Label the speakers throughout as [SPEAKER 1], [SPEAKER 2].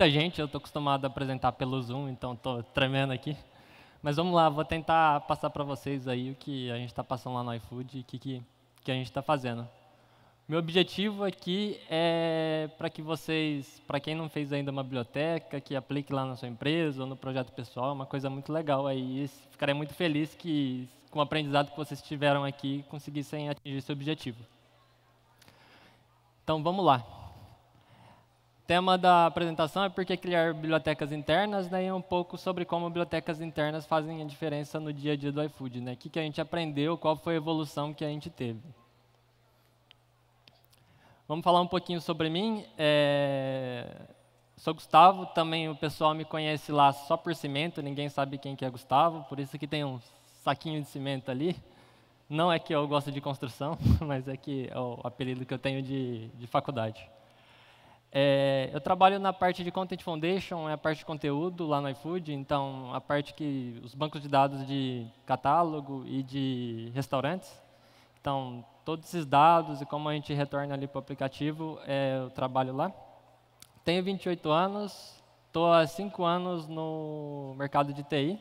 [SPEAKER 1] muita gente, eu estou acostumado a apresentar pelo Zoom, então estou tremendo aqui. Mas vamos lá, vou tentar passar para vocês aí o que a gente está passando lá no iFood e o que, que, que a gente está fazendo. Meu objetivo aqui é para que vocês, para quem não fez ainda uma biblioteca, que aplique lá na sua empresa ou no projeto pessoal, uma coisa muito legal aí. Ficarei muito feliz que, com o aprendizado que vocês tiveram aqui, conseguissem atingir esse objetivo. Então, vamos lá tema da apresentação é por que criar bibliotecas internas, né, e um pouco sobre como bibliotecas internas fazem a diferença no dia a dia do iFood. Né? O que, que a gente aprendeu, qual foi a evolução que a gente teve. Vamos falar um pouquinho sobre mim. É... Sou Gustavo, também o pessoal me conhece lá só por cimento, ninguém sabe quem que é Gustavo, por isso que tem um saquinho de cimento ali. Não é que eu gosto de construção, mas é que é o apelido que eu tenho de, de faculdade. É, eu trabalho na parte de Content Foundation, é a parte de conteúdo lá no iFood, então a parte que os bancos de dados de catálogo e de restaurantes. Então, todos esses dados e como a gente retorna ali para o aplicativo, é, eu trabalho lá. Tenho 28 anos, estou há 5 anos no mercado de TI.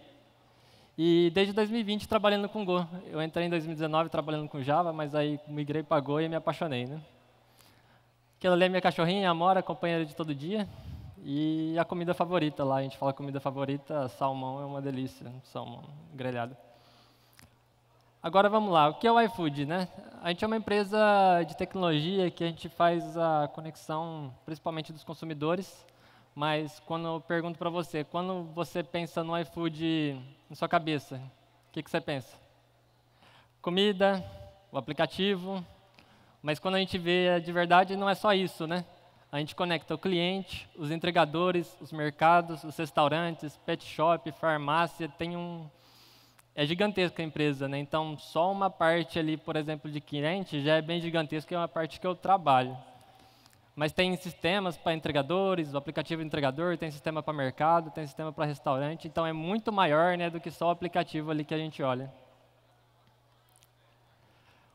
[SPEAKER 1] E desde 2020 trabalhando com Go. Eu entrei em 2019 trabalhando com Java, mas aí migrei para Go e me apaixonei, né? que ela é minha cachorrinha, a Mora, companheira de todo dia. E a comida favorita lá, a gente fala comida favorita, salmão é uma delícia, salmão grelhado. Agora vamos lá, o que é o iFood, né? A gente é uma empresa de tecnologia que a gente faz a conexão principalmente dos consumidores, mas quando eu pergunto para você, quando você pensa no iFood na sua cabeça, o que, que você pensa? Comida, o aplicativo, mas quando a gente vê é de verdade, não é só isso, né? A gente conecta o cliente, os entregadores, os mercados, os restaurantes, pet shop, farmácia, tem um é gigantesca a empresa, né? Então, só uma parte ali, por exemplo, de cliente já é bem gigantesca, é uma parte que eu trabalho. Mas tem sistemas para entregadores, o aplicativo entregador, tem sistema para mercado, tem sistema para restaurante, então é muito maior, né, do que só o aplicativo ali que a gente olha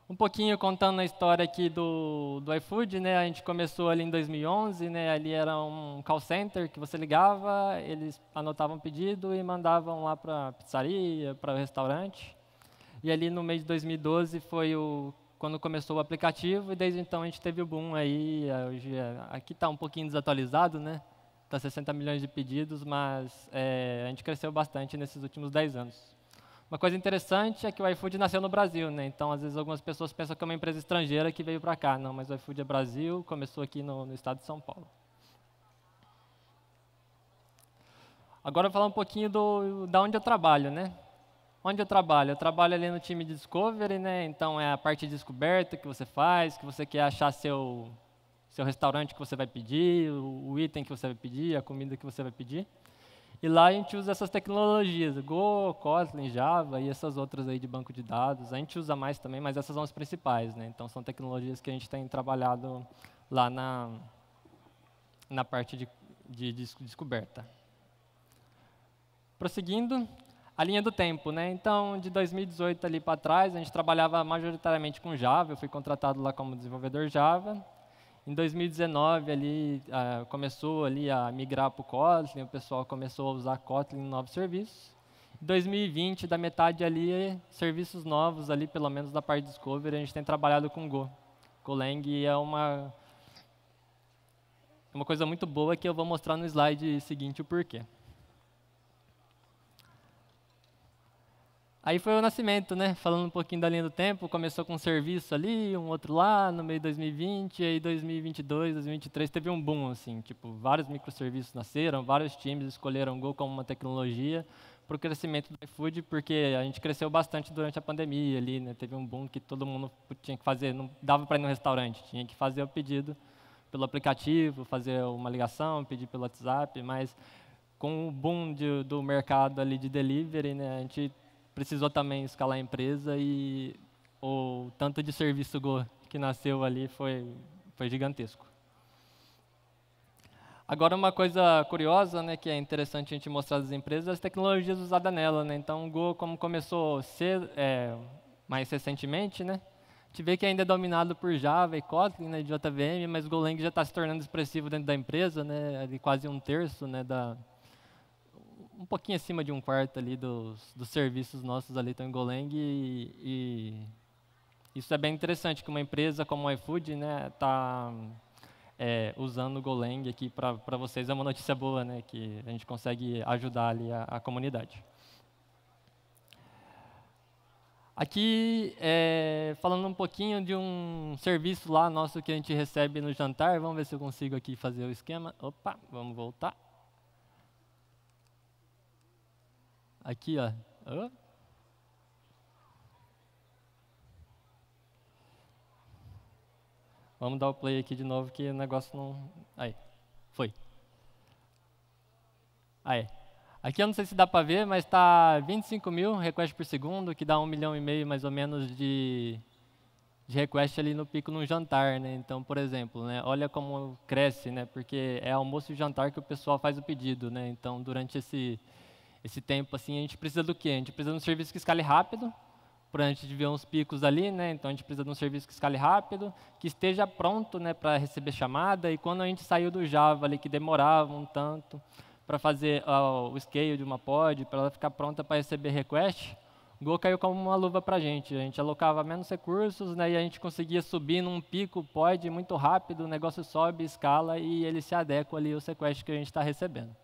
[SPEAKER 1] um pouquinho contando a história aqui do, do iFood, né? A gente começou ali em 2011, né? Ali era um call center que você ligava, eles anotavam o pedido e mandavam lá para pizzaria, para o restaurante. E ali no mês de 2012 foi o quando começou o aplicativo e desde então a gente teve o boom aí. Hoje é, aqui está um pouquinho desatualizado, né? Está 60 milhões de pedidos, mas é, a gente cresceu bastante nesses últimos 10 anos. Uma coisa interessante é que o iFood nasceu no Brasil, né? Então, às vezes, algumas pessoas pensam que é uma empresa estrangeira que veio para cá. Não, mas o iFood é Brasil, começou aqui no, no estado de São Paulo. Agora eu vou falar um pouquinho do, da onde eu trabalho, né? Onde eu trabalho? Eu trabalho ali no time de Discovery, né? Então, é a parte de descoberta que você faz, que você quer achar seu, seu restaurante que você vai pedir, o, o item que você vai pedir, a comida que você vai pedir. E lá a gente usa essas tecnologias, Go, Kotlin, Java e essas outras aí de banco de dados. A gente usa mais também, mas essas são as principais, né? Então são tecnologias que a gente tem trabalhado lá na na parte de, de, de descoberta. Prosseguindo, a linha do tempo, né? Então, de 2018 ali para trás, a gente trabalhava majoritariamente com Java. Eu fui contratado lá como desenvolvedor Java. Em 2019 ali uh, começou ali a migrar para o Kotlin, o pessoal começou a usar Kotlin em novos serviços. Em 2020, da metade ali, serviços novos ali, pelo menos da parte de Discovery, a gente tem trabalhado com Go. Golang é uma uma coisa muito boa que eu vou mostrar no slide seguinte o porquê. Aí foi o nascimento, né? Falando um pouquinho da linha do tempo, começou com um serviço ali, um outro lá, no meio de 2020, aí 2022, 2023 teve um boom assim, tipo, vários microserviços nasceram, vários times escolheram o Go como uma tecnologia para o crescimento do iFood, porque a gente cresceu bastante durante a pandemia ali, né? Teve um boom que todo mundo tinha que fazer, não dava para ir no restaurante, tinha que fazer o pedido pelo aplicativo, fazer uma ligação, pedir pelo WhatsApp, mas com o boom de, do mercado ali de delivery, né? A gente precisou também escalar a empresa e o tanto de serviço Go que nasceu ali foi, foi gigantesco. Agora, uma coisa curiosa, né, que é interessante a gente mostrar das empresas, as tecnologias usadas nela. Né? Então, o Go, como começou é, mais recentemente, né, a gente vê que ainda é dominado por Java e Kotlin né, de JVM, mas o Golang já está se tornando expressivo dentro da empresa, né, de quase um terço né, da, um pouquinho acima de um quarto ali dos, dos serviços nossos ali estão em Goleng e, e, isso é bem interessante que uma empresa como o iFood né tá é, usando o Goleng aqui para vocês é uma notícia boa né que a gente consegue ajudar ali a, a comunidade Aqui, é, falando um pouquinho de um serviço lá nosso que a gente recebe no jantar, vamos ver se eu consigo aqui fazer o esquema. Opa, vamos voltar. Aqui, ó. Vamos dar o play aqui de novo que o negócio não. Aí, foi. Aí. Aqui eu não sei se dá para ver, mas está 25 mil requests por segundo, que dá um milhão e meio mais ou menos de, de request ali no pico num jantar, né? Então, por exemplo, né? Olha como cresce, né? Porque é almoço e jantar que o pessoal faz o pedido, né? Então, durante esse esse tempo, assim, a gente precisa do quê? A gente precisa de um serviço que escale rápido, para a gente ver uns picos ali, né? Então a gente precisa de um serviço que escale rápido, que esteja pronto, né, para receber chamada. E quando a gente saiu do Java ali, que demorava um tanto para fazer ó, ah, o scale de uma pod, para ela ficar pronta para receber request, o Go caiu como uma luva para a gente. A gente alocava menos recursos, né? E a gente conseguia subir num pico pod muito rápido. O negócio sobe, escala e ele se adequa ali ao sequestro que a gente está recebendo.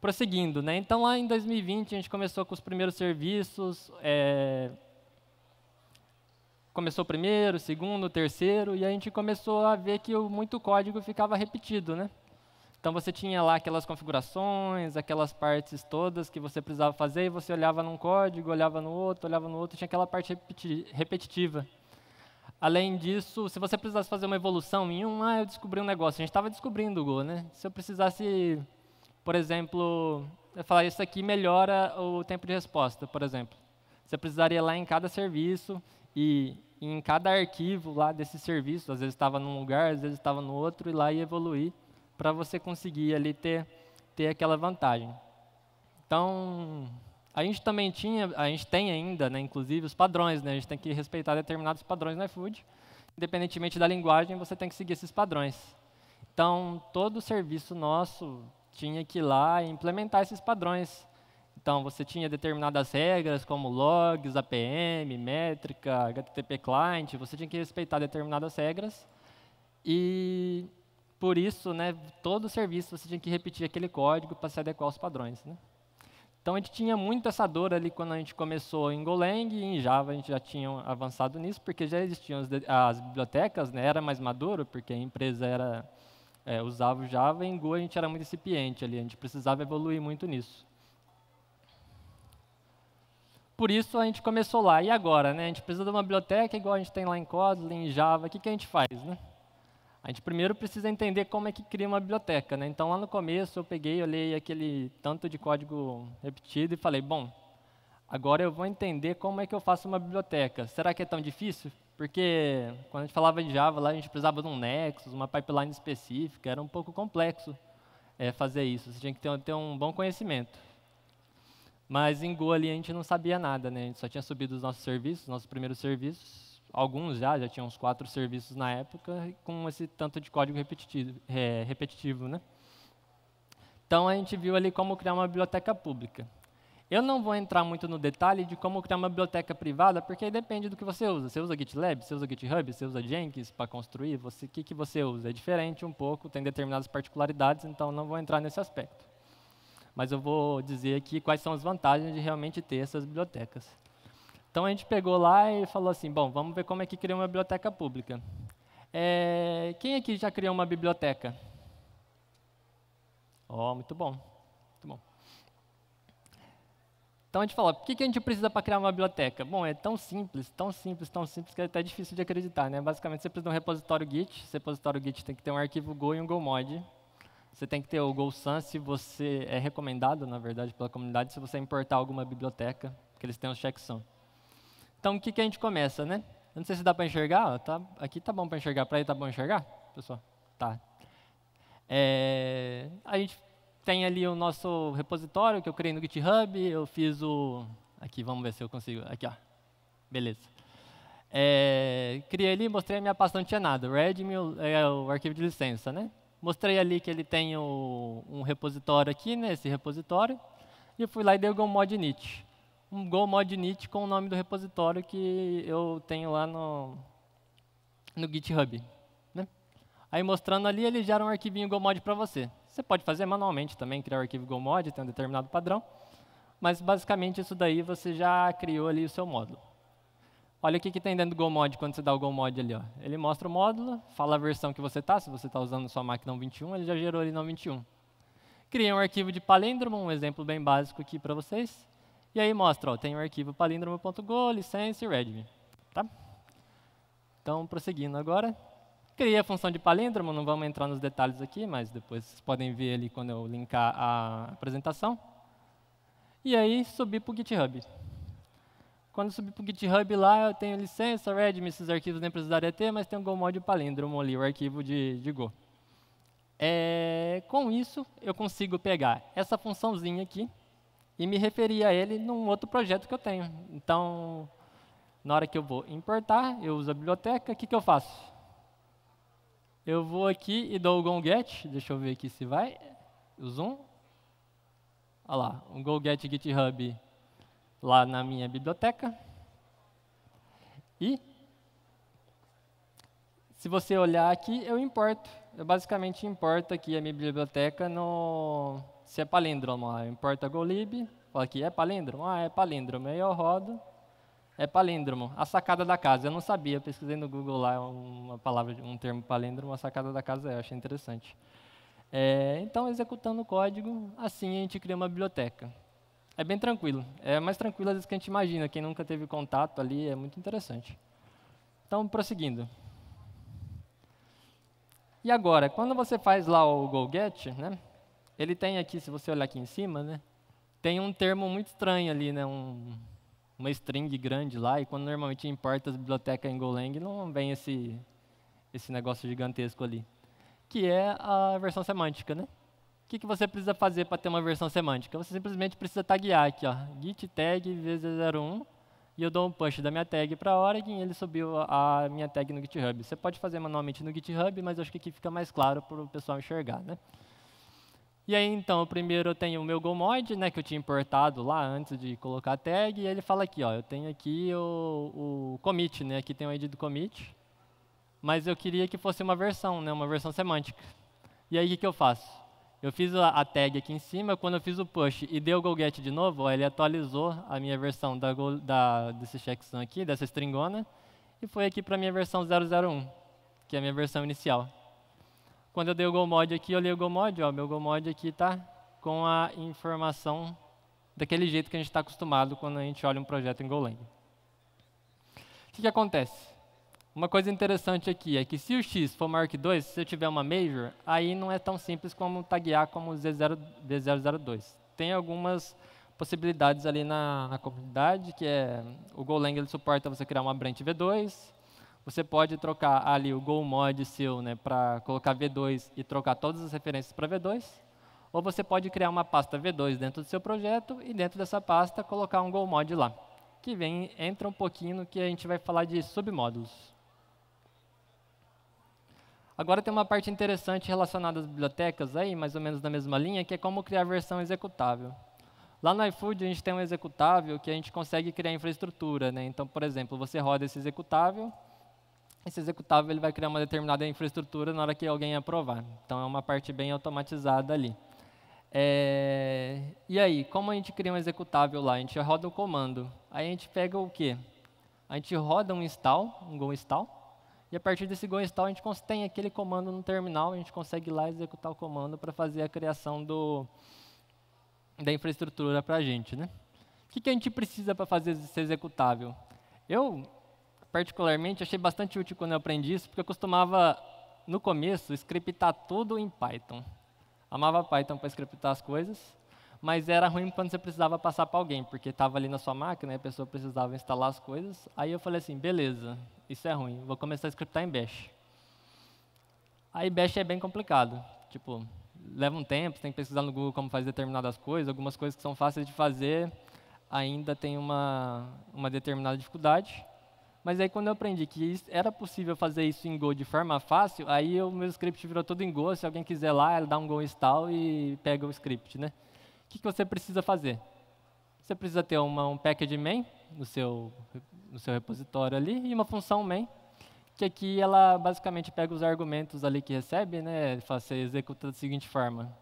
[SPEAKER 1] prosseguindo, né? Então lá em 2020 a gente começou com os primeiros serviços, é... começou o primeiro, o segundo, o terceiro, e a gente começou a ver que muito código ficava repetido, né? Então você tinha lá aquelas configurações, aquelas partes todas que você precisava fazer, e você olhava num código, olhava no outro, olhava no outro, tinha aquela parte repeti repetitiva. Além disso, se você precisasse fazer uma evolução em um, ah, eu descobri um negócio. A gente estava descobrindo o Go, né? Se eu precisasse por exemplo, eu falar isso aqui melhora o tempo de resposta, por exemplo. Você precisaria ir lá em cada serviço e em cada arquivo lá desse serviço, às vezes estava num lugar, às vezes estava no outro, e lá evoluir para você conseguir ali ter, ter aquela vantagem. Então, a gente também tinha, a gente tem ainda, né, inclusive, os padrões, né, a gente tem que respeitar determinados padrões no iFood, independentemente da linguagem, você tem que seguir esses padrões. Então, todo serviço nosso, tinha que ir lá e implementar esses padrões. Então, você tinha determinadas regras, como logs, APM, métrica, HTTP client, você tinha que respeitar determinadas regras. E, por isso, né, todo serviço você tinha que repetir aquele código para se adequar aos padrões. Né? Então, a gente tinha muito essa dor ali quando a gente começou em Golang e em Java a gente já tinha avançado nisso, porque já existiam as, as bibliotecas, né, era mais maduro, porque a empresa era é, usava o Java, em Go a gente era muito incipiente ali, a gente precisava evoluir muito nisso. Por isso a gente começou lá. E agora? Né? A gente precisa de uma biblioteca igual a gente tem lá em Kotlin, em Java. O que, que a gente faz? Né? A gente primeiro precisa entender como é que cria uma biblioteca. Né? Então, lá no começo, eu peguei, olhei aquele tanto de código repetido e falei, bom, Agora eu vou entender como é que eu faço uma biblioteca. Será que é tão difícil? Porque quando a gente falava de Java, lá a gente precisava de um Nexus, uma pipeline específica, era um pouco complexo é, fazer isso. Você tinha que ter, ter, um bom conhecimento. Mas em Go ali a gente não sabia nada, né? A gente só tinha subido os nossos serviços, nossos primeiros serviços, alguns já, já tinha uns quatro serviços na época, com esse tanto de código repetitivo, é, repetitivo né? Então a gente viu ali como criar uma biblioteca pública. Eu não vou entrar muito no detalhe de como criar é uma biblioteca privada, porque aí depende do que você usa. Você usa GitLab, você usa GitHub, você usa Jenkins para construir, o que, que você usa? É diferente um pouco, tem determinadas particularidades, então não vou entrar nesse aspecto. Mas eu vou dizer aqui quais são as vantagens de realmente ter essas bibliotecas. Então a gente pegou lá e falou assim, bom, vamos ver como é que cria uma biblioteca pública. É, quem aqui já criou uma biblioteca? oh, muito bom. Então a gente fala, o que, a gente precisa para criar uma biblioteca? Bom, é tão simples, tão simples, tão simples que é até difícil de acreditar. Né? Basicamente, você precisa de um repositório Git. Esse repositório Git tem que ter um arquivo Go e um GoMod. Você tem que ter o Go Sun, se você é recomendado, na verdade, pela comunidade, se você importar alguma biblioteca, que eles têm os checksum. Então, o que, que a gente começa, né? Eu não sei se dá para enxergar. Tá, aqui tá bom para enxergar. Para aí tá bom enxergar, pessoal? Tá. É, a gente tem ali o nosso repositório que eu criei no GitHub, eu fiz o... Aqui, vamos ver se eu consigo. Aqui, ó. Beleza. É, criei ali, mostrei a minha pasta não tinha nada. Redmi é o arquivo de licença, né? Mostrei ali que ele tem o, um repositório aqui, nesse né, repositório. E fui lá e dei o go mod init. Um go mod init com o nome do repositório que eu tenho lá no, no GitHub. Né? Aí mostrando ali, ele gera um arquivinho go mod para você. Você pode fazer manualmente também, criar o arquivo GoMod, tem um determinado padrão. Mas, basicamente, isso daí você já criou ali o seu módulo. Olha o que, que tem dentro do GoMod quando você dá o GoMod ali. Ó. Ele mostra o módulo, fala a versão que você está. Se você está usando sua máquina 1.21, ele já gerou ali na 1.21. Cria um arquivo de palíndromo, um exemplo bem básico aqui para vocês. E aí mostra, ó, tem o um arquivo palíndromo.go, licença e readme. Tá? Então, prosseguindo agora. Criei a função de palíndromo, não vamos entrar nos detalhes aqui, mas depois vocês podem ver ali quando eu linkar a apresentação. E aí subi para o GitHub. Quando subi para o GitHub lá, eu tenho licença, Redmi, esses arquivos nem precisaria ter, mas tem o GoMod palíndromo ali, o arquivo de, de Go. É, com isso, eu consigo pegar essa funçãozinha aqui e me referir a ele num outro projeto que eu tenho. Então, na hora que eu vou importar, eu uso a biblioteca, o que, que eu faço? Eu vou aqui e dou o get, Deixa eu ver aqui se vai. O zoom. Olha lá, o um GitHub lá na minha biblioteca. E se você olhar aqui, eu importo. Eu basicamente importo aqui a minha biblioteca no se é palíndromo. Eu importo a GoLib, falo aqui, é palíndromo? Ah, é palíndromo. Aí eu rodo é palíndromo, a sacada da casa. Eu não sabia, pesquisei no Google lá é uma palavra, um termo palíndromo, a sacada da casa eu achei interessante. É, então, executando o código, assim a gente cria uma biblioteca. É bem tranquilo, é mais tranquilo às vezes que a gente imagina, quem nunca teve contato ali, é muito interessante. Então, prosseguindo. E agora, quando você faz lá o GoGet, né, ele tem aqui, se você olhar aqui em cima, né, tem um termo muito estranho ali, né, um, uma string grande lá, e quando normalmente importa as bibliotecas em Golang, não vem esse, esse negócio gigantesco ali. Que é a versão semântica, né? O que, que você precisa fazer para ter uma versão semântica? Você simplesmente precisa taguear aqui, ó, git tag vz01, e eu dou um push da minha tag para a Origin, e ele subiu a minha tag no GitHub. Você pode fazer manualmente no GitHub, mas acho que aqui fica mais claro para o pessoal enxergar, né? E aí, então, primeiro eu tenho o meu GoMod né, que eu tinha importado lá antes de colocar a tag, e ele fala aqui, ó, eu tenho aqui o, o commit, né, aqui tem o ID do commit, mas eu queria que fosse uma versão, né, uma versão semântica. E aí, o que, que eu faço? Eu fiz a, a, tag aqui em cima, quando eu fiz o push e deu o goget de novo, ó, ele atualizou a minha versão da, da, desse checksum aqui, dessa stringona, e foi aqui para a minha versão 001, que é a minha versão inicial. Quando eu dei o GoMod aqui, eu li o GoMod, ó, meu GoMod aqui está com a informação daquele jeito que a gente está acostumado quando a gente olha um projeto em GoLang. O que, que acontece? Uma coisa interessante aqui é que se o X for maior que 2, se eu tiver uma major, aí não é tão simples como taguear como Z0, 002 Tem algumas possibilidades ali na, na comunidade, que é o Golang ele suporta você criar uma branch V2, você pode trocar ali o go mod seu né, para colocar v2 e trocar todas as referências para v2. Ou você pode criar uma pasta v2 dentro do seu projeto e dentro dessa pasta colocar um go lá. Que vem, entra um pouquinho no que a gente vai falar de submódulos. Agora tem uma parte interessante relacionada às bibliotecas aí, mais ou menos na mesma linha, que é como criar versão executável. Lá no iFood a gente tem um executável que a gente consegue criar infraestrutura, né? Então, por exemplo, você roda esse executável esse executável ele vai criar uma determinada infraestrutura na hora que alguém aprovar. Então, é uma parte bem automatizada ali. É, e aí, como a gente cria um executável lá? A gente roda o comando. Aí a gente pega o quê? A gente roda um install, um go install, e a partir desse go install a gente tem aquele comando no terminal, a gente consegue lá executar o comando para fazer a criação do, da infraestrutura para a gente. Né? O que, que a gente precisa para fazer esse executável? Eu particularmente, achei bastante útil quando eu aprendi isso, porque eu costumava, no começo, scriptar tudo em Python. Amava Python para scriptar as coisas, mas era ruim quando você precisava passar para alguém, porque estava ali na sua máquina e a pessoa precisava instalar as coisas. Aí eu falei assim, beleza, isso é ruim, vou começar a scriptar em Bash. Aí Bash é bem complicado, tipo, leva um tempo, você tem que pesquisar no Google como fazer determinadas coisas, algumas coisas que são fáceis de fazer ainda tem uma, uma determinada dificuldade. Mas aí quando eu aprendi que era possível fazer isso em Go de forma fácil, aí o meu script virou todo em Go. Se alguém quiser lá, ele dá um Go install e pega o script, né? O que, você precisa fazer? Você precisa ter uma, um package main no seu, no seu repositório ali e uma função main, que aqui ela basicamente pega os argumentos ali que recebe, né? Você executa da seguinte forma.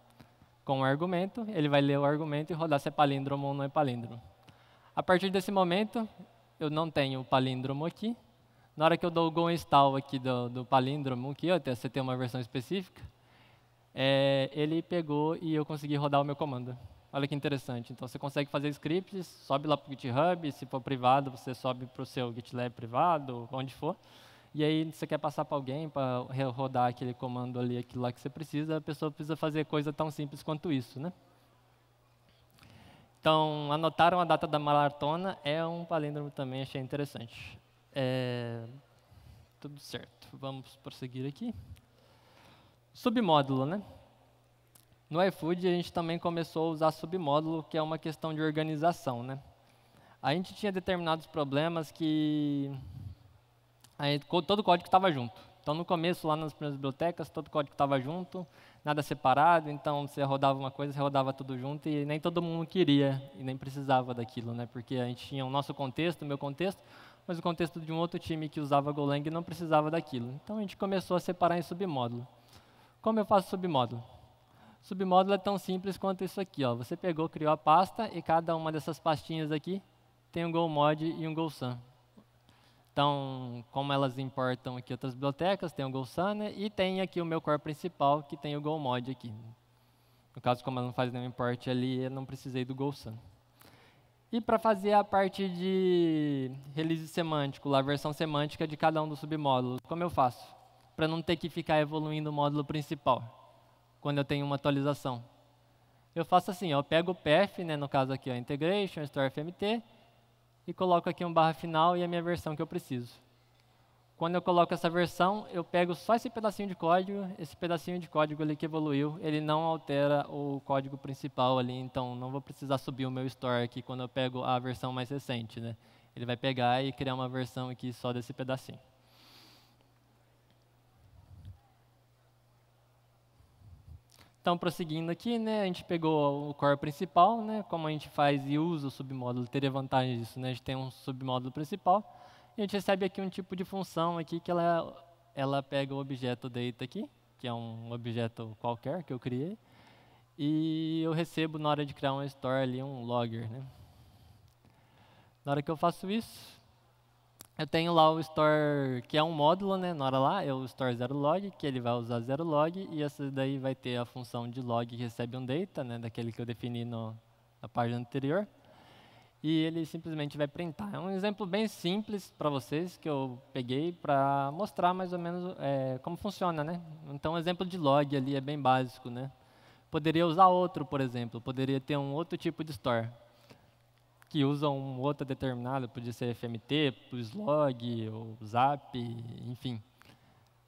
[SPEAKER 1] Com o um argumento, ele vai ler o argumento e rodar se é palíndromo ou não é palíndromo. A partir desse momento, eu não tenho o palíndromo aqui. Na hora que eu dou o go install aqui do, do palíndromo, que até você tem uma versão específica, é, ele pegou e eu consegui rodar o meu comando. Olha que interessante. Então, você consegue fazer scripts, sobe lá para o GitHub, se for privado, você sobe para o seu GitLab privado, onde for. E aí, você quer passar para alguém para rodar aquele comando ali, aquilo lá que você precisa, a pessoa precisa fazer coisa tão simples quanto isso, né? Então, anotaram a data da maratona, é um palíndromo também, achei interessante. É, tudo certo, vamos prosseguir aqui. Submódulo, né? No iFood, a gente também começou a usar submódulo, que é uma questão de organização, né? A gente tinha determinados problemas que aí, todo o código estava junto. Então, no começo, lá nas primeiras bibliotecas, todo o código estava junto nada separado, então você rodava uma coisa, você rodava tudo junto e nem todo mundo queria e nem precisava daquilo, né? Porque a gente tinha o nosso contexto, o meu contexto, mas o contexto de um outro time que usava Golang não precisava daquilo. Então a gente começou a separar em submódulo. Como eu faço submódulo? Submódulo é tão simples quanto isso aqui, ó. Você pegou, criou a pasta e cada uma dessas pastinhas aqui tem um GoMod e um GoSum. Então, como elas importam aqui outras bibliotecas, tem o GoSunner e tem aqui o meu core principal, que tem o GoMod aqui. No caso, como ela não faz nenhum import ali, eu não precisei do GoSunner. E para fazer a parte de release semântico, a versão semântica de cada um dos submódulos, como eu faço? Para não ter que ficar evoluindo o módulo principal, quando eu tenho uma atualização. Eu faço assim, eu pego o path, né, no caso aqui, ó, integration, store FMT, e coloco aqui um barra final e a minha versão que eu preciso. Quando eu coloco essa versão, eu pego só esse pedacinho de código, esse pedacinho de código ali que evoluiu, ele não altera o código principal ali, então não vou precisar subir o meu store aqui quando eu pego a versão mais recente, né? Ele vai pegar e criar uma versão aqui só desse pedacinho. Então, prosseguindo aqui, né, a gente pegou o core principal, né, como a gente faz e usa o submódulo, teria vantagem disso, né, a gente tem um submódulo principal, e a gente recebe aqui um tipo de função aqui que ela, ela pega o objeto data aqui, que é um objeto qualquer que eu criei, e eu recebo na hora de criar um store ali um logger. Né. Na hora que eu faço isso, eu tenho lá o store, que é um módulo, né, na hora lá, é o store zero log, que ele vai usar zero log, e essa daí vai ter a função de log que recebe um data, né, daquele que eu defini no, na página anterior, e ele simplesmente vai printar. É um exemplo bem simples para vocês, que eu peguei para mostrar mais ou menos é, como funciona, né. Então, o exemplo de log ali é bem básico, né. Poderia usar outro, por exemplo, poderia ter um outro tipo de store que usam outra determinada, podia ser FMT, Slog, ou Zap, enfim.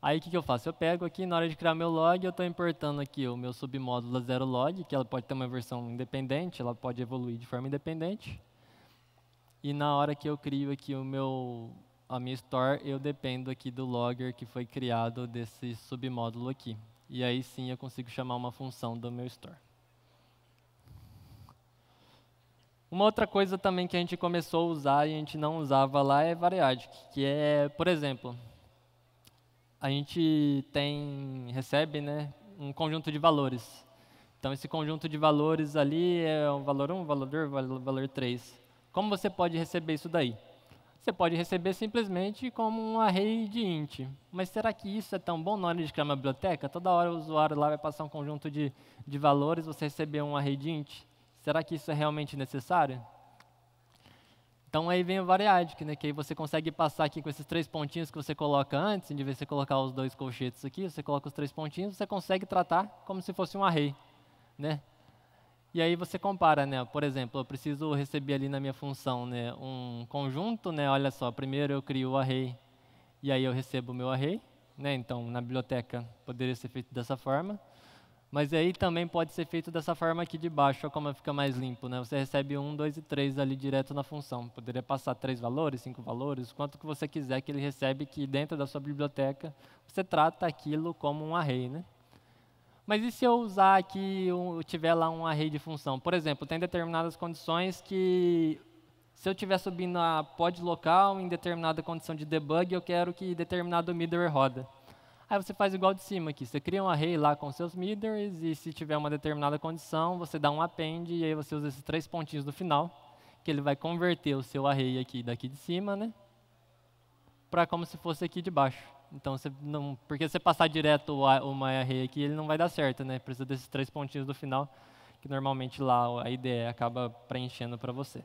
[SPEAKER 1] Aí o que, que eu faço? Eu pego aqui, na hora de criar meu log, eu estou importando aqui o meu submódulo da zero log, que ela pode ter uma versão independente, ela pode evoluir de forma independente. E na hora que eu crio aqui o meu, a minha store, eu dependo aqui do logger que foi criado desse submódulo aqui. E aí sim eu consigo chamar uma função do meu store. Uma outra coisa também que a gente começou a usar e a gente não usava lá é Variadic, que é, por exemplo, a gente tem, recebe né, um conjunto de valores. Então, esse conjunto de valores ali é um valor 1, um valor 2, valor 3. Como você pode receber isso daí? Você pode receber simplesmente como um array de int. Mas será que isso é tão bom na hora de criar uma biblioteca? Toda hora o usuário lá vai passar um conjunto de, de valores, você receber um array de int? Será que isso é realmente necessário? Então aí vem a variadic, né, que aí você consegue passar aqui com esses três pontinhos que você coloca antes, em vez de você colocar os dois colchetes aqui, você coloca os três pontinhos, você consegue tratar como se fosse um array. Né? E aí você compara, né? por exemplo, eu preciso receber ali na minha função né, um conjunto, né? olha só, primeiro eu crio o array e aí eu recebo o meu array, né? então na biblioteca poderia ser feito dessa forma. Mas aí também pode ser feito dessa forma aqui de baixo, como fica mais limpo, né? Você recebe 1, 2 e 3 ali direto na função. Poderia passar três valores, cinco valores, quanto que você quiser que ele recebe, que dentro da sua biblioteca você trata aquilo como um array, né? Mas e se eu usar aqui, eu tiver lá um array de função? Por exemplo, tem determinadas condições que se eu estiver subindo a pod local em determinada condição de debug, eu quero que determinado middleware roda. Aí você faz igual de cima aqui, você cria um array lá com seus meters e se tiver uma determinada condição, você dá um append e aí você usa esses três pontinhos do final, que ele vai converter o seu array aqui daqui de cima, né? Para como se fosse aqui de baixo. Então, você não, porque você passar direto uma array aqui, ele não vai dar certo, né? Precisa desses três pontinhos do final, que normalmente lá a IDE é, acaba preenchendo para você.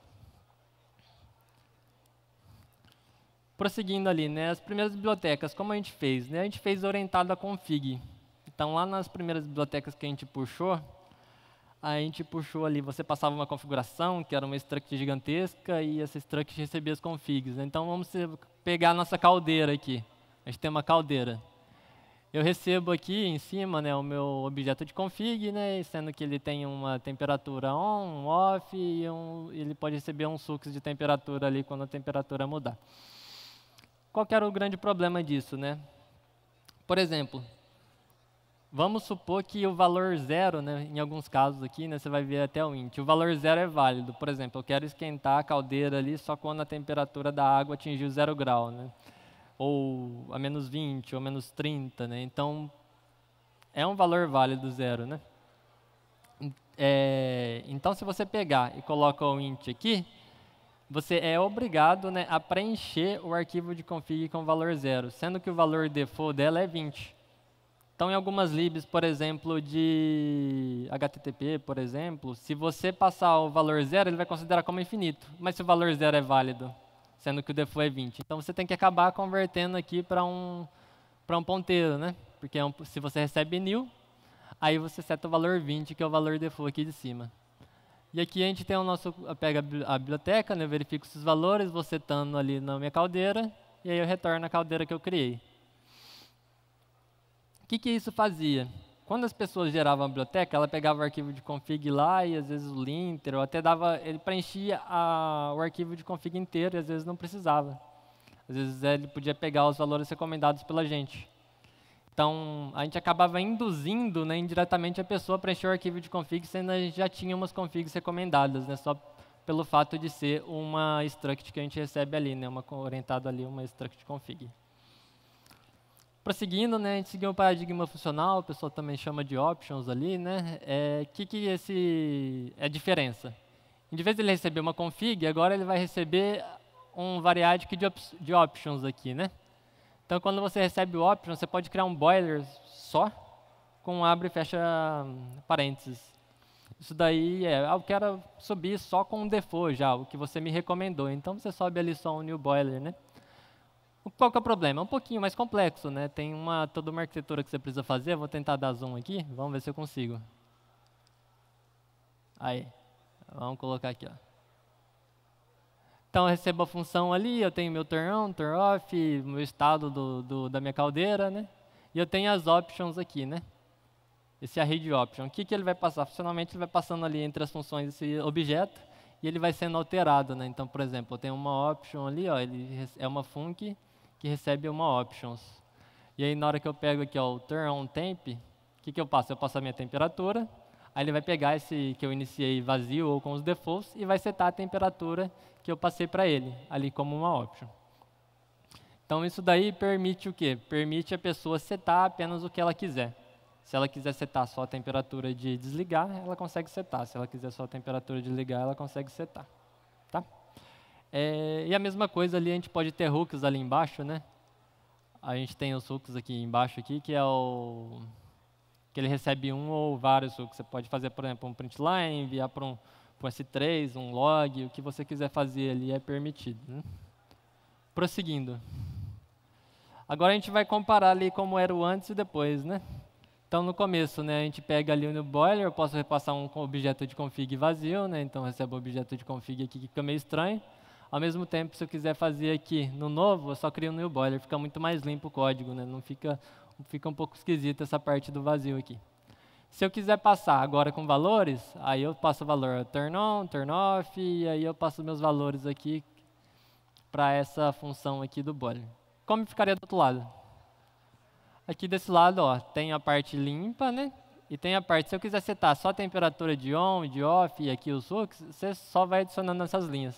[SPEAKER 1] prosseguindo ali, né, as primeiras bibliotecas, como a gente fez? Né? A gente fez orientado a config. Então, lá nas primeiras bibliotecas que a gente puxou, a gente puxou ali, você passava uma configuração, que era uma struct gigantesca, e essa struct recebia as configs. Então, vamos pegar a nossa caldeira aqui. A gente tem uma caldeira. Eu recebo aqui em cima né, o meu objeto de config, né, sendo que ele tem uma temperatura on, off, e um, ele pode receber um sucos de temperatura ali quando a temperatura mudar. Qual era o grande problema disso, né? Por exemplo, vamos supor que o valor zero, né, em alguns casos aqui, né, você vai ver até o int, o valor zero é válido. Por exemplo, eu quero esquentar a caldeira ali só quando a temperatura da água atingiu zero grau, né? Ou a menos 20, ou menos 30, né? Então, é um valor válido zero, né? É, então, se você pegar e coloca o int aqui, você é obrigado né, a preencher o arquivo de config com valor zero, sendo que o valor default dela é 20. Então, em algumas libs, por exemplo, de HTTP, por exemplo, se você passar o valor zero, ele vai considerar como infinito. Mas se o valor zero é válido, sendo que o default é 20. Então, você tem que acabar convertendo aqui para um, um ponteiro, né? Porque é um, se você recebe new, aí você seta o valor 20, que é o valor default aqui de cima. E aqui a gente tem o nosso, pega a biblioteca, né, verifico esses valores, vou setando ali na minha caldeira, e aí eu retorno a caldeira que eu criei. O que, que isso fazia? Quando as pessoas geravam a biblioteca, ela pegava o arquivo de config lá e às vezes o linter, ou até dava, ele preenchia a, o arquivo de config inteiro e às vezes não precisava. Às vezes ele podia pegar os valores recomendados pela gente. Então, a gente acabava induzindo né, indiretamente a pessoa a preencher o arquivo de config, sendo que a gente já tinha umas configs recomendadas, né, só pelo fato de ser uma struct que a gente recebe ali, né, uma, orientado ali uma struct config. Prosseguindo, né, a gente seguiu o paradigma funcional, o pessoal também chama de options ali, né? É, que que esse é a diferença? Em vez de ele receber uma config, agora ele vai receber um variadic de, op de options aqui, né? Então, quando você recebe o option, você pode criar um boiler só com abre e fecha parênteses. Isso daí é, ah, eu quero subir só com o default já, o que você me recomendou. Então, você sobe ali só um new boiler, né? Qual que é o problema? É um pouquinho mais complexo, né? Tem uma, toda uma arquitetura que você precisa fazer. Eu vou tentar dar zoom aqui. Vamos ver se eu consigo. Aí. Vamos colocar aqui, ó. Então eu recebo a função ali, eu tenho meu turn on, turn off, meu estado do, do, da minha caldeira, né? E eu tenho as options aqui, né? Esse array de option. O que, que ele vai passar? Funcionalmente ele vai passando ali entre as funções esse objeto e ele vai sendo alterado, né? Então, por exemplo, eu tenho uma option ali, ó, ele é uma func que recebe uma options. E aí na hora que eu pego aqui ó, o turn on temp, o que, que eu passo? Eu passo a minha temperatura, Aí ele vai pegar esse que eu iniciei vazio ou com os defaults e vai setar a temperatura que eu passei para ele, ali como uma option. Então isso daí permite o quê? Permite a pessoa setar apenas o que ela quiser. Se ela quiser setar só a temperatura de desligar, ela consegue setar. Se ela quiser só a temperatura de ligar, ela consegue setar. Tá? É, e a mesma coisa ali, a gente pode ter hooks ali embaixo, né? A gente tem os hooks aqui embaixo, aqui, que é o que ele recebe um ou vários o que Você pode fazer, por exemplo, um print line enviar para um, um S3, um log, o que você quiser fazer ali é permitido. Né? Prosseguindo. Agora a gente vai comparar ali como era o antes e depois, né? Então, no começo, né, a gente pega ali no boiler, eu posso repassar um objeto de config vazio, né, então recebo o objeto de config aqui que fica meio estranho. Ao mesmo tempo, se eu quiser fazer aqui no novo, eu só crio um new boiler, fica muito mais limpo o código, né, não fica fica um pouco esquisita essa parte do vazio aqui. Se eu quiser passar agora com valores, aí eu passo o valor turn on, turn off, e aí eu passo meus valores aqui para essa função aqui do boolean. Como ficaria do outro lado? Aqui desse lado, ó, tem a parte limpa, né? E tem a parte, se eu quiser setar só a temperatura de on, de off e aqui os hooks, você só vai adicionando essas linhas.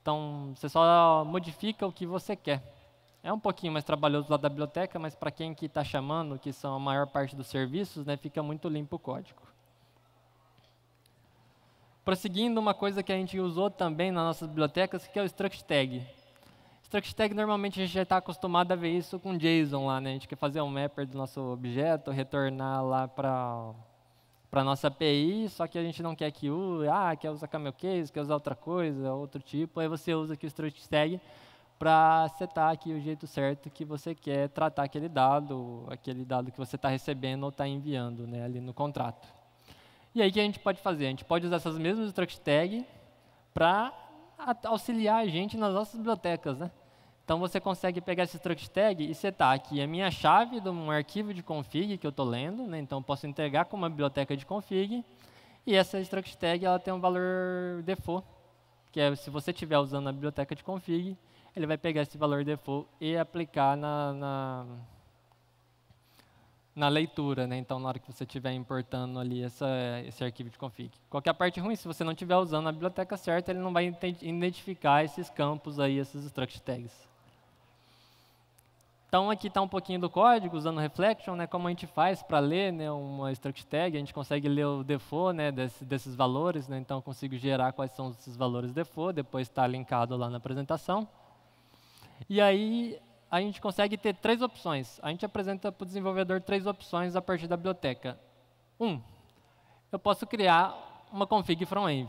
[SPEAKER 1] Então, você só modifica o que você quer. É um pouquinho mais trabalhoso lá da biblioteca, mas para quem que está chamando, que são a maior parte dos serviços, né, fica muito limpo o código. Prosseguindo, uma coisa que a gente usou também nas nossas bibliotecas, que é o struct tag. Struct tag, normalmente, a gente já está acostumado a ver isso com JSON lá, né? A gente quer fazer um mapper do nosso objeto, retornar lá para para nossa API, só que a gente não quer que use, ah, quer usar camel case, quer usar outra coisa, outro tipo, aí você usa aqui o struct tag para setar aqui o jeito certo que você quer tratar aquele dado, aquele dado que você está recebendo ou está enviando né, ali no contrato. E aí o que a gente pode fazer? A gente pode usar essas mesmas struct tag para auxiliar a gente nas nossas bibliotecas. Né? Então você consegue pegar esse struct tag e setar aqui a minha chave de um arquivo de config que eu estou lendo, né? então eu posso entregar com uma biblioteca de config, e essa struct tag ela tem um valor default, que é se você estiver usando a biblioteca de config, ele vai pegar esse valor default e aplicar na, na, na leitura. Né? Então, na hora que você estiver importando ali essa, esse arquivo de config. Qualquer parte ruim, se você não estiver usando a biblioteca certa, ele não vai identificar esses campos aí, esses struct tags. Então, aqui está um pouquinho do código, usando reflection, né, como a gente faz para ler né, uma struct tag, a gente consegue ler o default né, desse, desses valores, né, então eu consigo gerar quais são esses valores default, depois está linkado lá na apresentação. E aí a gente consegue ter três opções. A gente apresenta para o desenvolvedor três opções a partir da biblioteca. Um, eu posso criar uma config from-env,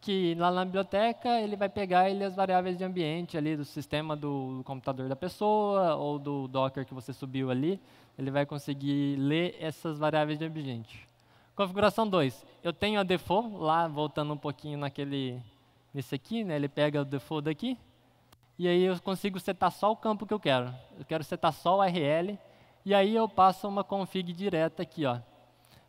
[SPEAKER 1] que lá na biblioteca ele vai pegar ali, as variáveis de ambiente ali do sistema do computador da pessoa ou do Docker que você subiu ali. Ele vai conseguir ler essas variáveis de ambiente. Configuração 2. Eu tenho a default, lá voltando um pouquinho naquele, nesse aqui, né, ele pega o default daqui e aí eu consigo setar só o campo que eu quero. Eu quero setar só o RL, e aí eu passo uma config direta aqui. Ó.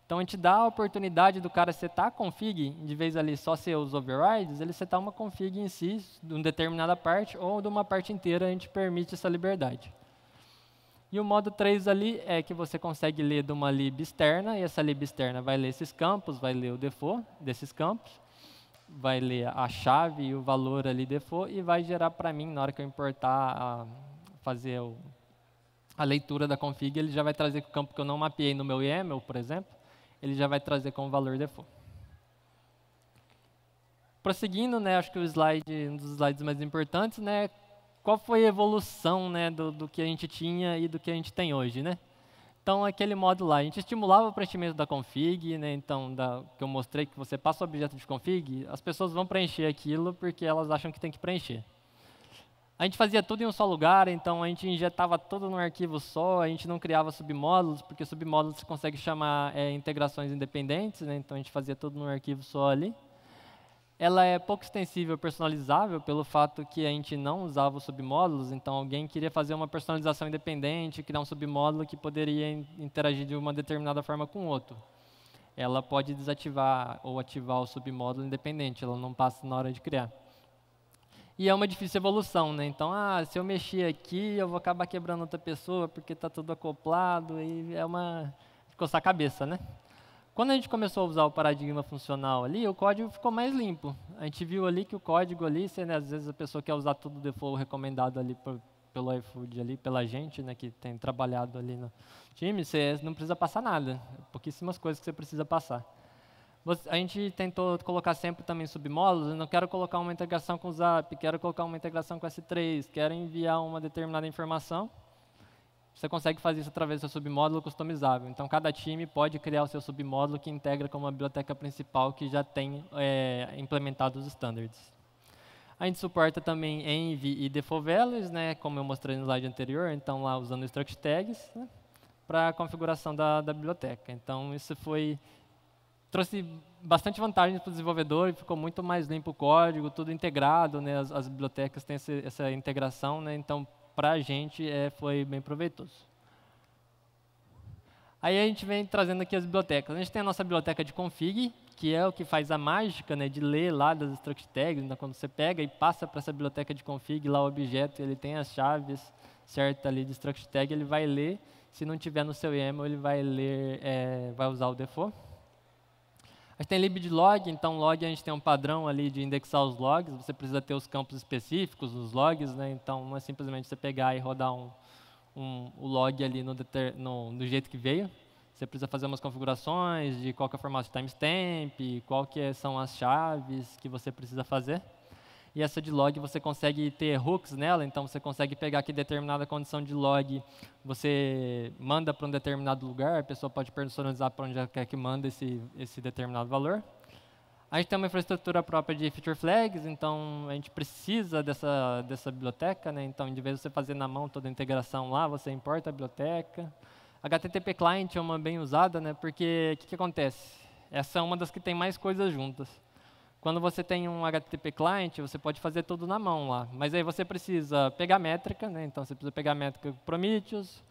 [SPEAKER 1] Então, a gente dá a oportunidade do cara setar a config, de vez ali só ser os overrides, ele setar uma config em si, de uma determinada parte, ou de uma parte inteira, a gente permite essa liberdade. E o modo 3 ali é que você consegue ler de uma lib externa, e essa lib externa vai ler esses campos, vai ler o default desses campos, vai ler a chave e o valor ali default e vai gerar para mim, na hora que eu importar, a, fazer o, a leitura da config, ele já vai trazer o campo que eu não mapeei no meu YAML, por exemplo, ele já vai trazer como valor default. Prosseguindo, né, acho que o slide, um dos slides mais importantes, né, qual foi a evolução né, do, do que a gente tinha e do que a gente tem hoje, né? Então, aquele módulo lá, a gente estimulava o preenchimento da config, né? então, da, que eu mostrei que você passa o objeto de config, as pessoas vão preencher aquilo porque elas acham que tem que preencher. A gente fazia tudo em um só lugar, então a gente injetava tudo num arquivo só, a gente não criava submódulos, porque submódulos você consegue chamar é, integrações independentes, né? então a gente fazia tudo num arquivo só ali ela é pouco extensível, personalizável, pelo fato que a gente não usava os submódulos, então alguém queria fazer uma personalização independente, criar um submódulo que poderia interagir de uma determinada forma com o outro. Ela pode desativar ou ativar o submódulo independente, ela não passa na hora de criar. E é uma difícil evolução, né? Então, ah, se eu mexer aqui, eu vou acabar quebrando outra pessoa porque está tudo acoplado e é uma coçar a cabeça, né? Quando a gente começou a usar o paradigma funcional ali, o código ficou mais limpo. A gente viu ali que o código ali, você, né, às vezes a pessoa quer usar tudo default recomendado ali por, pelo iFood ali, pela gente, né, que tem trabalhado ali no time, você não precisa passar nada, é pouquíssimas coisas que você precisa passar. A gente tentou colocar sempre também submódulos, não quero colocar uma integração com o Zap, quero colocar uma integração com S3, quero enviar uma determinada informação, você consegue fazer isso através do seu submódulo customizável. Então, cada time pode criar o seu submódulo que integra com uma biblioteca principal que já tem é, implementado os standards. A gente suporta também env e default values, né, como eu mostrei no slide anterior, então lá usando struct tags né, para a configuração da, da biblioteca. Então, isso foi trouxe bastante vantagem para o desenvolvedor, ficou muito mais limpo o código, tudo integrado, né? as, as bibliotecas têm esse, essa integração, né? então para a gente é, foi bem proveitoso. Aí a gente vem trazendo aqui as bibliotecas. A gente tem a nossa biblioteca de config, que é o que faz a mágica né, de ler lá das struct tags. Então, quando você pega e passa para essa biblioteca de config, lá o objeto ele tem as chaves certas ali de struct tag, ele vai ler. Se não tiver no seu YAML, ele vai ler, é, vai usar o default. Mas tem lib.log, então log a gente tem um padrão ali de indexar os logs, você precisa ter os campos específicos nos logs, né? então não é simplesmente você pegar e rodar um, um, o log ali no, no, do jeito que veio. Você precisa fazer umas configurações de qual é o formato de timestamp, qual que é, são as chaves que você precisa fazer e essa de log você consegue ter hooks nela, então você consegue pegar que determinada condição de log você manda para um determinado lugar, a pessoa pode personalizar para onde ela quer que manda esse, esse determinado valor. A gente tem uma infraestrutura própria de feature flags, então a gente precisa dessa, dessa biblioteca, né? então de vez você fazer na mão toda a integração lá, você importa a biblioteca. HTTP client é uma bem usada, né? porque o que, que acontece? Essa é uma das que tem mais coisas juntas. Quando você tem um HTTP client, você pode fazer tudo na mão lá. Mas aí você precisa pegar métrica, né? então você precisa pegar métrica Prometheus.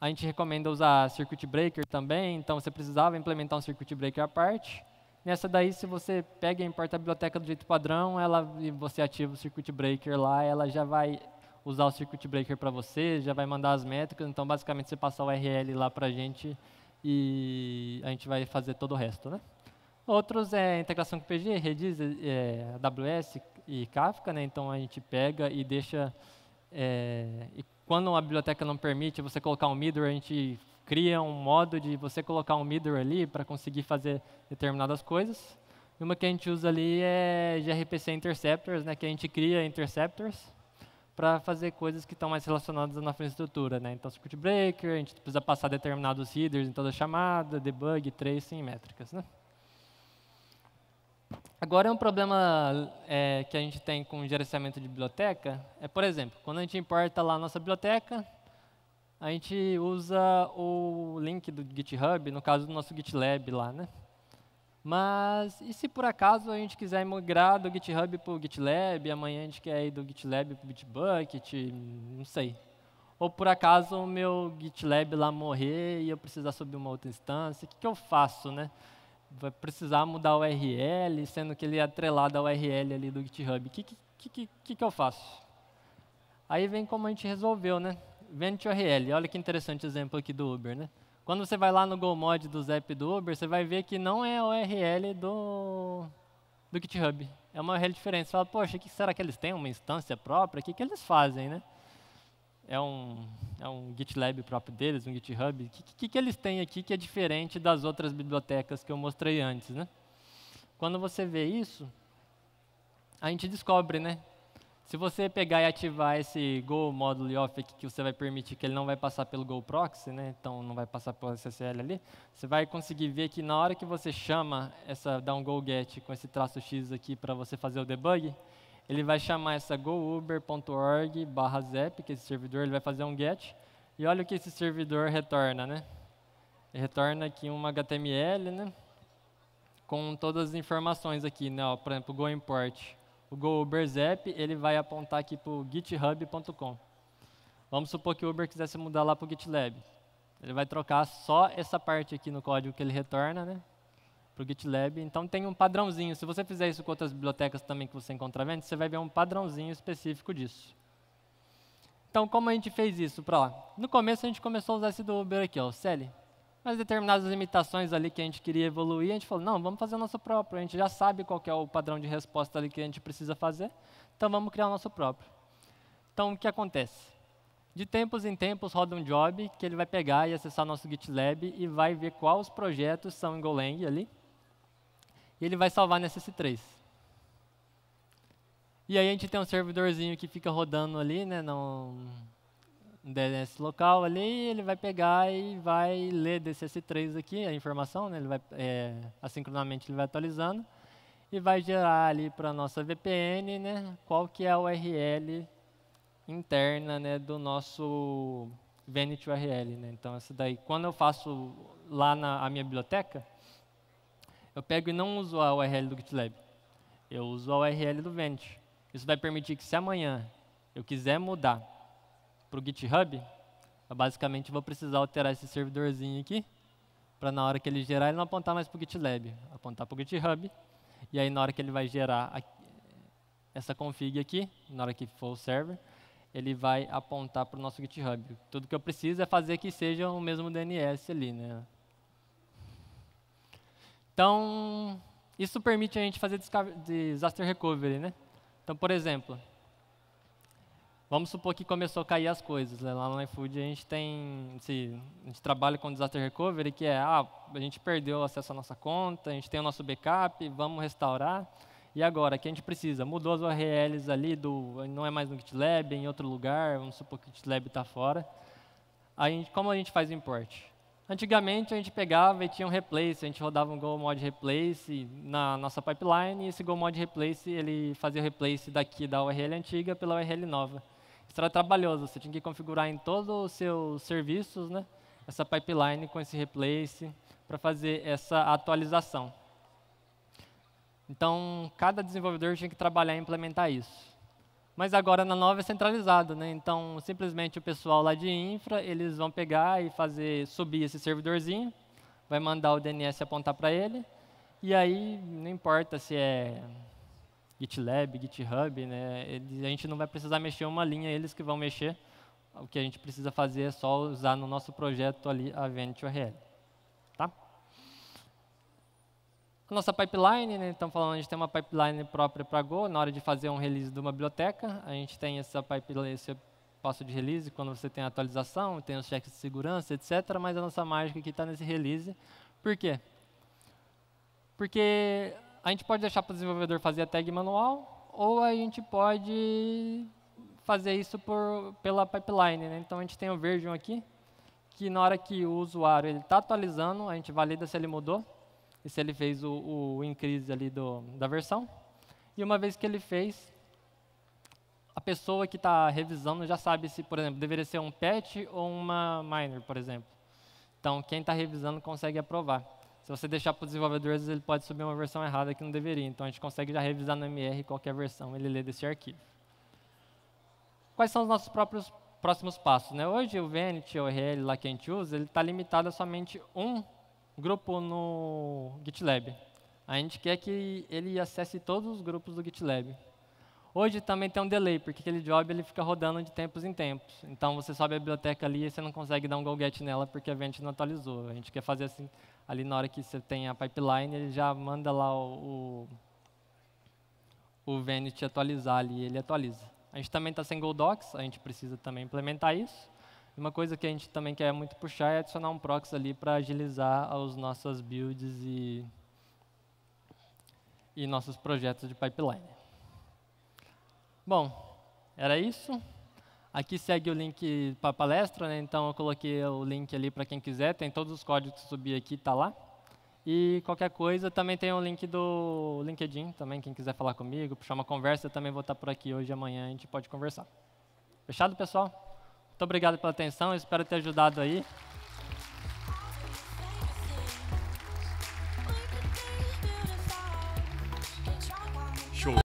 [SPEAKER 1] A gente recomenda usar Circuit Breaker também, então você precisava implementar um Circuit Breaker à parte. Nessa daí, se você pega e importa a biblioteca do jeito padrão, ela, e você ativa o Circuit Breaker lá, ela já vai usar o Circuit Breaker para você, já vai mandar as métricas, então basicamente você passa o URL lá para a gente e a gente vai fazer todo o resto, né? Outros é integração com PG, Redis, é, AWS e Kafka, né? Então a gente pega e deixa é, e quando a biblioteca não permite você colocar um middleware, a gente cria um modo de você colocar um middleware ali para conseguir fazer determinadas coisas. E uma que a gente usa ali é gRPC interceptors, né? Que a gente cria interceptors para fazer coisas que estão mais relacionadas à nossa infraestrutura, né? Então, circuit breaker, a gente precisa passar determinados headers em toda chamada, debug, tracing e métricas, né? Agora, um problema é, que a gente tem com gerenciamento de biblioteca é, por exemplo, quando a gente importa lá a nossa biblioteca, a gente usa o link do GitHub, no caso do nosso GitLab lá, né? Mas e se por acaso a gente quiser migrar do GitHub para o GitLab, amanhã a gente quer ir do GitLab para o Bitbucket, não sei. Ou por acaso o meu GitLab lá morrer e eu precisar subir uma outra instância, o que, que eu faço, né? vai precisar mudar a URL, sendo que ele é atrelado à URL ali do GitHub. O que, que, que, que eu faço? Aí vem como a gente resolveu, né? Vente URL. Olha que interessante exemplo aqui do Uber, né? Quando você vai lá no GoMod do Zap do Uber, você vai ver que não é a URL do, do GitHub. É uma URL diferente. Você fala, poxa, que será que eles têm? Uma instância própria? O que, que eles fazem, né? é um, é um GitLab próprio deles, um GitHub. O que, que, que, eles têm aqui que é diferente das outras bibliotecas que eu mostrei antes? Né? Quando você vê isso, a gente descobre, né? Se você pegar e ativar esse Go Module Off aqui, que você vai permitir que ele não vai passar pelo Go Proxy, né? então não vai passar pelo SSL ali, você vai conseguir ver que na hora que você chama essa dá um Go Get com esse traço X aqui para você fazer o debug, ele vai chamar essa gouber.org barra zep, que é esse servidor, ele vai fazer um get, e olha o que esse servidor retorna, né? Ele retorna aqui um HTML, né? Com todas as informações aqui, né? Ó, por exemplo, o goimport. O gouberzep, ele vai apontar aqui para o github.com. Vamos supor que o Uber quisesse mudar lá para o GitLab. Ele vai trocar só essa parte aqui no código que ele retorna, né? para o GitLab. Então tem um padrãozinho. Se você fizer isso com outras bibliotecas também que você encontrar vendo, você vai ver um padrãozinho específico disso. Então como a gente fez isso para lá? No começo a gente começou a usar esse do Uber aqui, o CL. Mas determinadas limitações ali que a gente queria evoluir, a gente falou, não, vamos fazer o nosso próprio. A gente já sabe qual é o padrão de resposta ali que a gente precisa fazer, então vamos criar o nosso próprio. Então o que acontece? De tempos em tempos roda um job que ele vai pegar e acessar nosso GitLab e vai ver quais projetos são em Golang ali e ele vai salvar nesse S3. E aí a gente tem um servidorzinho que fica rodando ali, né, no DNS local ali, ele vai pegar e vai ler desse S3 aqui a informação, né, ele vai, é, assincronamente ele vai atualizando, e vai gerar ali para a nossa VPN, né, qual que é a URL interna, né, do nosso Vanity URL, né, então essa daí, quando eu faço lá na minha biblioteca, eu pego e não uso a URL do GitLab. Eu uso a URL do Vanity. Isso vai permitir que se amanhã eu quiser mudar para o GitHub, eu basicamente vou precisar alterar esse servidorzinho aqui para na hora que ele gerar, ele não apontar mais para o GitLab, apontar para o GitHub. E aí, na hora que ele vai gerar a, essa config aqui, na hora que for o server, ele vai apontar para o nosso GitHub. Tudo que eu preciso é fazer que seja o mesmo DNS ali, né? Então, isso permite a gente fazer disaster recovery, né? Então, por exemplo, vamos supor que começou a cair as coisas. Né? Lá no iFood a gente tem, a gente trabalha com disaster recovery, que é, ah, a gente perdeu acesso à nossa conta, a gente tem o nosso backup, vamos restaurar. E agora, o que a gente precisa? Mudou as URLs ali, do, não é mais no GitLab, é em outro lugar, vamos supor que o GitLab está fora. A gente, como a gente faz o import? Antigamente a gente pegava e tinha um replace, a gente rodava um GoMod replace na nossa pipeline e esse GoMod replace ele fazia o replace daqui da URL antiga pela URL nova. Isso era trabalhoso, você tinha que configurar em todos os seus serviços, né, essa pipeline com esse replace para fazer essa atualização. Então, cada desenvolvedor tinha que trabalhar e implementar isso mas agora na nova é centralizado, né? Então, simplesmente o pessoal lá de infra, eles vão pegar e fazer subir esse servidorzinho, vai mandar o DNS apontar para ele, e aí não importa se é GitLab, GitHub, né? Eles, a gente não vai precisar mexer uma linha, eles que vão mexer. O que a gente precisa fazer é só usar no nosso projeto ali a VNT URL. a nossa pipeline, né, então, falando, a gente tem uma pipeline própria para Go, na hora de fazer um release de uma biblioteca, a gente tem essa pipeline, esse passo de release, quando você tem a atualização, tem os cheques de segurança, etc., mas a nossa mágica aqui está nesse release. Por quê? Porque a gente pode deixar para o desenvolvedor fazer a tag manual, ou a gente pode fazer isso por, pela pipeline. Né? Então, a gente tem o version aqui, que na hora que o usuário está atualizando, a gente valida se ele mudou, se ele fez o, o increase ali do, da versão. E uma vez que ele fez, a pessoa que está revisando já sabe se, por exemplo, deveria ser um patch ou uma minor, por exemplo. Então, quem está revisando consegue aprovar. Se você deixar para os desenvolvedores, ele pode subir uma versão errada que não deveria. Então, a gente consegue já revisar no MR qualquer versão ele lê desse arquivo. Quais são os nossos próprios próximos passos? Né? Hoje, o Vanity, o RL lá que a gente usa, ele está limitado a somente um grupo no GitLab. A gente quer que ele acesse todos os grupos do GitLab. Hoje também tem um delay, porque aquele job ele fica rodando de tempos em tempos. Então você sobe a biblioteca ali e você não consegue dar um go-get nela porque a gente não atualizou. A gente quer fazer assim, ali na hora que você tem a pipeline, ele já manda lá o, o, o Vanity atualizar ali, ele atualiza. A gente também está sem GoDocs, Docs, a gente precisa também implementar isso. Uma coisa que a gente também quer muito puxar é adicionar um proxy ali para agilizar as nossas builds e, e nossos projetos de pipeline. Bom, era isso. Aqui segue o link para a palestra, né? então eu coloquei o link ali para quem quiser, tem todos os códigos que subi aqui, está lá. E qualquer coisa, também tem o link do LinkedIn, também quem quiser falar comigo, puxar uma conversa, também vou estar tá por aqui hoje e amanhã, a gente pode conversar. Fechado, pessoal? Muito obrigado pela atenção, espero ter ajudado aí.